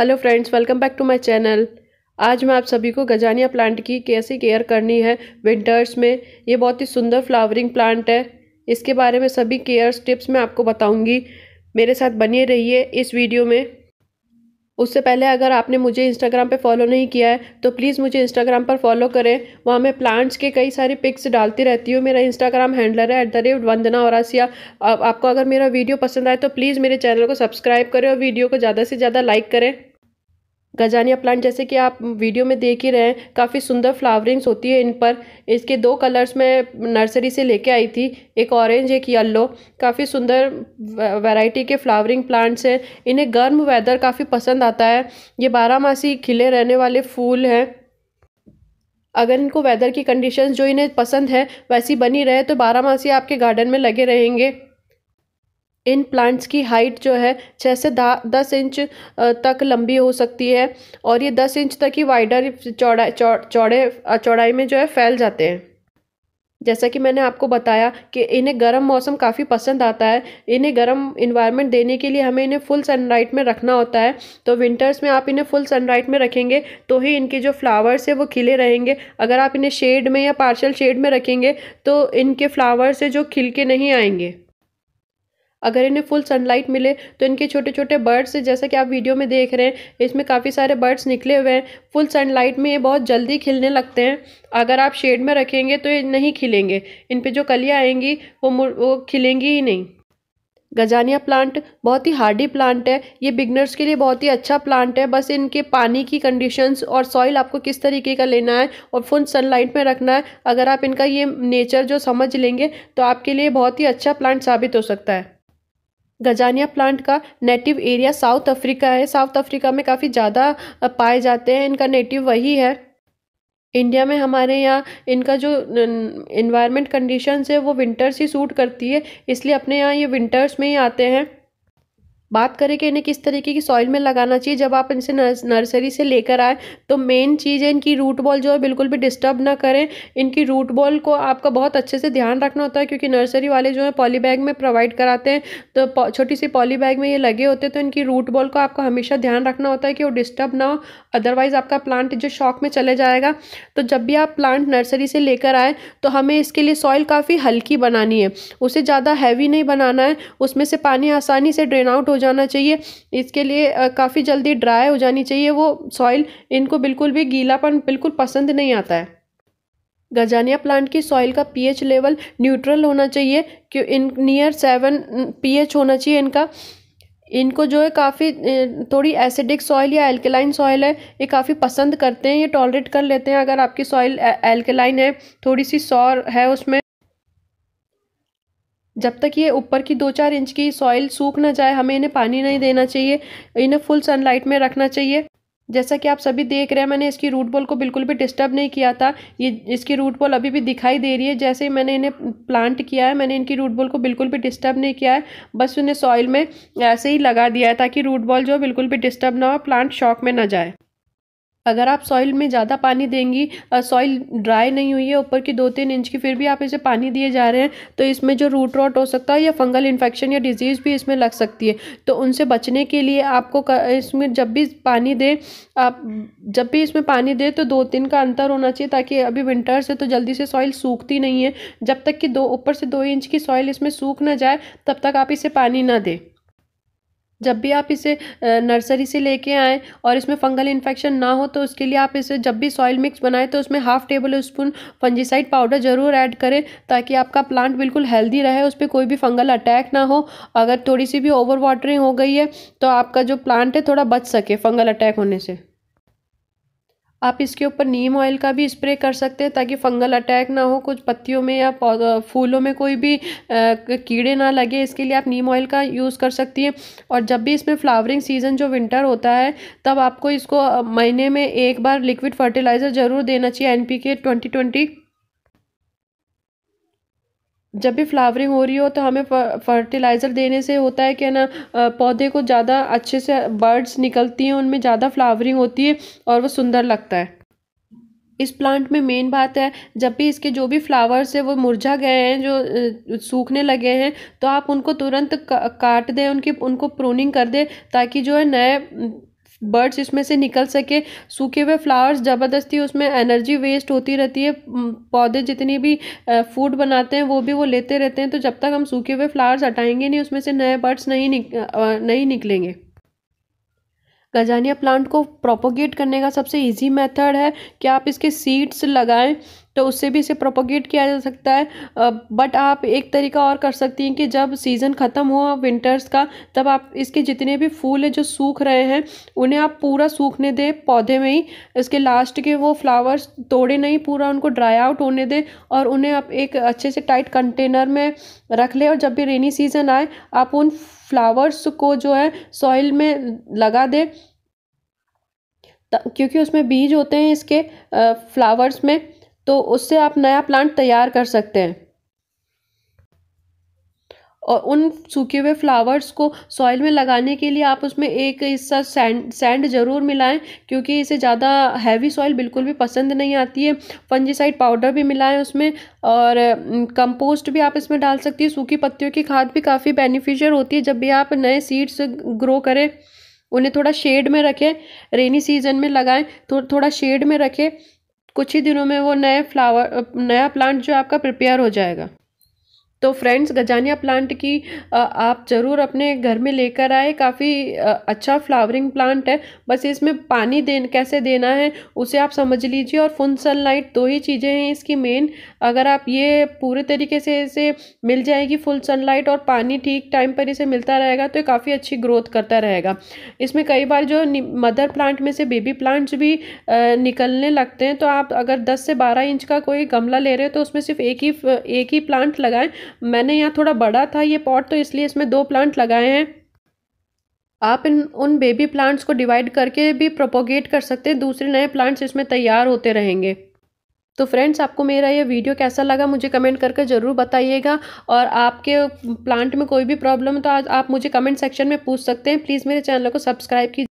hello friends welcome back to my channel आज मैं आप सभी को गजानिया प्लांट की कैसे केयर करनी है विंटर्स में ये बहुत ही सुंदर फ्लावरिंग प्लांट है इसके बारे में सभी केयर टिप्स मैं आपको बताऊंगी मेरे साथ बनिए रहिए इस वीडियो में उससे पहले अगर आपने मुझे इंस्टाग्राम पे फॉलो नहीं किया है तो प्लीज़ मुझे इंस्टाग्राम पर फॉलो करें वहाँ मैं प्लांट्स के कई सारे पिक्स डालती रहती हूँ मेरा इंस्टाग्राम हैंडलर है at the rate Vandana Aurasiya आपको अगर मेरा वीडियो पसंद आए तो प्लीज़ मेरे चैनल को सब्सक्राइब करें और वीडियो को ज़्यादा से ज़्यादा लाइक करें गजानिया प्लांट जैसे कि आप वीडियो में देख ही रहे हैं काफ़ी सुंदर फ्लावरिंग्स होती है इन पर इसके दो कलर्स में नर्सरी से लेके आई थी एक ऑरेंज एक येलो काफ़ी सुंदर वैरायटी के फ्लावरिंग प्लांट्स हैं इन्हें गर्म वेदर काफ़ी पसंद आता है ये बारहमासी खिले रहने वाले फूल हैं अगर इनको वेदर की कंडीशंस जो इन्हें पसंद है वैसी बनी रहे तो बारह मासी आपके गार्डन में लगे रहेंगे इन प्लांट्स की हाइट जो है छः से दस इंच तक लंबी हो सकती है और ये दस इंच तक ही वाइडर चौड़ा चौड़े चौड़ाई में जो है फैल जाते हैं जैसा कि मैंने आपको बताया कि इन्हें गर्म मौसम काफ़ी पसंद आता है इन्हें गर्म इन्वायरमेंट देने के लिए हमें इन्हें फुल सनलाइट में रखना होता है तो विंटर्स में आप इन्हें फुल सनलाइट में रखेंगे तो ही इनके जो फ्लावर्स है वो खिले रहेंगे अगर आप इन्हें शेड में या पार्शल शेड में रखेंगे तो इनके फ्लावर्स है जो खिल के नहीं आएंगे अगर इन्हें फुल सनलाइट मिले तो इनके छोटे छोटे बर्ड्स जैसा कि आप वीडियो में देख रहे हैं इसमें काफ़ी सारे बर्ड्स निकले हुए हैं फुल सनलाइट में ये बहुत जल्दी खिलने लगते हैं अगर आप शेड में रखेंगे तो ये नहीं खिलेंगे इन पर जो कलियाँ आएंगी वो वो खिलेंगी ही नहीं गजानिया प्लांट बहुत ही हार्डी प्लांट है ये बिगनर्स के लिए बहुत ही अच्छा प्लांट है बस इनके पानी की कंडीशंस और सॉइल आपको किस तरीके का लेना है और फुल सनलाइट में रखना है अगर आप इनका ये नेचर जो समझ लेंगे तो आपके लिए बहुत ही अच्छा प्लांट साबित हो सकता है गजानिया प्लांट का नेटिव एरिया साउथ अफ्रीका है साउथ अफ्रीका में काफ़ी ज़्यादा पाए जाते हैं इनका नेटिव वही है इंडिया में हमारे यहाँ इनका जो इन्वायरमेंट कंडीशंस है वो विंटर्स ही सूट करती है इसलिए अपने यहाँ ये विंटर्स में ही आते हैं बात करें कि इन्हें किस तरीके की सॉइल में लगाना चाहिए जब आप इनसे नर्सरी से लेकर आए तो मेन चीज़ है इनकी रूट बॉल जो है बिल्कुल भी डिस्टर्ब ना करें इनकी रूट बॉल को आपका बहुत अच्छे से ध्यान रखना होता है क्योंकि नर्सरी वाले जो है पॉली बैग में प्रोवाइड कराते हैं तो छोटी सी पॉली बैग में ये लगे होते हैं तो इनकी रूट बॉल को आपको हमेशा ध्यान रखना होता है कि वो डिस्टर्ब ना हो अदरवाइज़ आपका प्लांट जो शॉक में चले जाएगा तो जब भी आप प्लांट नर्सरी से लेकर आए तो हमें इसके लिए सॉइल काफ़ी हल्की बनानी है उसे ज़्यादा हैवी नहीं बनाना है उसमें से पानी आसानी से ड्रेन आउट हो जाना चाहिए इसके लिए काफ़ी जल्दी ड्राई हो जानी चाहिए वो सॉइल इनको बिल्कुल भी गीलापन बिल्कुल पसंद नहीं आता है गजानिया प्लांट की सॉइल का पीएच लेवल न्यूट्रल होना चाहिए क्यों इन नियर सेवन पीएच होना चाहिए इनका इनको जो है काफ़ी थोड़ी एसिडिक सॉइल या एल्केलाइन सॉइल है ये काफ़ी पसंद करते हैं ये टॉलरेट कर लेते हैं अगर आपकी सॉइल एल्केलाइन है थोड़ी सी सॉर है उसमें जब तक ये ऊपर की दो चार इंच की सॉइल सूख ना जाए हमें इन्हें पानी नहीं देना चाहिए इन्हें फुल सनलाइट में रखना चाहिए जैसा कि आप सभी देख रहे हैं मैंने इसकी रूट बॉल को बिल्कुल भी डिस्टर्ब नहीं किया था ये इसकी रूट बॉल अभी भी दिखाई दे रही है जैसे ही मैंने इन्हें प्लांट किया है मैंने इनकी रूट बॉल को बिल्कुल भी डिस्टर्ब नहीं किया है बस इन्हें सॉइल में ऐसे ही लगा दिया है ताकि रूट बॉल जो बिल्कुल भी डिस्टर्ब ना हो प्लांट शॉक में ना जाए अगर आप सॉइल में ज़्यादा पानी देंगी सॉइल ड्राई नहीं हुई है ऊपर की दो तीन इंच की फिर भी आप इसे पानी दिए जा रहे हैं तो इसमें जो रूट रॉट हो सकता है या फंगल इन्फेक्शन या डिजीज़ भी इसमें लग सकती है तो उनसे बचने के लिए आपको इसमें जब भी पानी दें आप जब भी इसमें पानी दें तो दो तीन का अंतर होना चाहिए ताकि अभी विंटर्स है तो जल्दी से सॉइल सूखती नहीं है जब तक कि दो ऊपर से दो इंच की सॉइल इसमें सूख ना जाए तब तक आप इसे पानी ना दें जब भी आप इसे नर्सरी से लेके आएँ और इसमें फंगल इन्फेक्शन ना हो तो उसके लिए आप इसे जब भी सॉइल मिक्स बनाएं तो उसमें half tablespoon fungicide powder ज़रूर ऐड करें ताकि आपका प्लांट बिल्कुल हेल्दी रहे उस पर कोई भी फंगल अटैक ना हो अगर थोड़ी सी भी ओवर वाटरिंग हो गई है तो आपका जो प्लांट है थोड़ा बच सके फंगल अटैक होने से आप इसके ऊपर नीम ऑयल का भी स्प्रे कर सकते हैं ताकि फंगल अटैक ना हो कुछ पत्तियों में या फूलों में कोई भी कीड़े ना लगे इसके लिए आप नीम ऑयल का यूज़ कर सकती हैं और जब भी इसमें फ्लावरिंग सीज़न जो विंटर होता है तब आपको इसको महीने में एक बार लिक्विड फर्टिलाइज़र ज़रूर देना चाहिए N P K twenty twenty जब भी फ्लावरिंग हो रही हो तो हमें फर्टिलाइज़र देने से होता है कि ना पौधे को ज़्यादा अच्छे से बर्ड्स निकलती हैं उनमें ज़्यादा फ्लावरिंग होती है और वो सुंदर लगता है इस प्लांट में मेन बात है जब भी इसके जो भी फ्लावर्स है वो मुरझा गए हैं जो सूखने लगे हैं तो आप उनको तुरंत काट दें उनकी उनको प्रूनिंग कर दें ताकि जो है नए बर्ड्स इसमें से निकल सके सूखे हुए फ्लावर्स ज़बरदस्ती उसमें एनर्जी वेस्ट होती रहती है पौधे जितनी भी फूड बनाते हैं वो भी वो लेते रहते हैं तो जब तक हम सूखे हुए फ्लावर्स हटाएंगे नहीं उसमें से नए बर्ड्स नहीं निक, नहीं निकलेंगे गजानिया प्लांट को प्रोपोगेट करने का सबसे इजी मेथड है कि आप इसके सीड्स लगाएं तो उससे भी इसे प्रोपोगेट किया जा सकता है बट आप एक तरीका और कर सकती हैं कि जब सीज़न ख़त्म हो विंटर्स का तब आप इसके जितने भी फूल हैं जो सूख रहे हैं उन्हें आप पूरा सूखने दें पौधे में ही इसके लास्ट के वो फ्लावर्स तोड़े नहीं पूरा उनको ड्राई आउट होने दें और उन्हें आप एक अच्छे से टाइट कंटेनर में रख लें और जब भी रेनी सीज़न आए आप उन फ्लावर्स को जो है सॉइल में लगा दें क्योंकि उसमें बीज होते हैं इसके फ्लावर्स में तो उससे आप नया प्लांट तैयार कर सकते हैं और उन सूखे हुए फ्लावर्स को सॉइल में लगाने के लिए आप उसमें एक हिस्सा सैंड सैंड ज़रूर मिलाएं क्योंकि इसे ज़्यादा हैवी सॉइल बिल्कुल भी पसंद नहीं आती है फंजीसाइड पाउडर भी मिलाएं उसमें और कंपोस्ट भी आप इसमें डाल सकती हैं सूखी पत्तियों की खाद भी काफ़ी बेनिफिशियल होती है जब भी आप नए सीड्स ग्रो करें उन्हें थोड़ा शेड में रखें रेनी सीजन में लगाएं थो, थोड़ा शेड में रखें कुछ ही दिनों में वो नए फ्लावर नया प्लांट जो आपका प्रिपेयर हो जाएगा तो फ्रेंड्स गजानिया प्लांट की आप ज़रूर अपने घर में लेकर आए काफ़ी अच्छा फ्लावरिंग प्लांट है बस इसमें पानी दे कैसे देना है उसे आप समझ लीजिए और फुल सनलाइट दो ही चीज़ें हैं इसकी मेन अगर आप ये पूरे तरीके से इसे मिल जाएगी फुल सनलाइट और पानी ठीक टाइम पर इसे मिलता रहेगा तो काफ़ी अच्छी ग्रोथ करता रहेगा इसमें कई बार जो मदर प्लांट में से बेबी प्लांट्स भी निकलने लगते हैं तो आप अगर दस से बारह इंच का कोई गमला ले रहे हो तो उसमें सिर्फ एक ही एक ही प्लांट लगाएं मैंने यहाँ थोड़ा बड़ा था ये पॉट तो इसलिए इसमें दो प्लांट लगाए हैं आप इन उन बेबी प्लांट्स को डिवाइड करके भी प्रोपोगेट कर सकते हैं दूसरे नए प्लांट्स इसमें तैयार होते रहेंगे तो फ्रेंड्स आपको मेरा ये वीडियो कैसा लगा मुझे कमेंट करके ज़रूर बताइएगा और आपके प्लांट में कोई भी प्रॉब्लम तो आज आप मुझे कमेंट सेक्शन में पूछ सकते हैं प्लीज़ मेरे चैनल को सब्सक्राइब कीजिए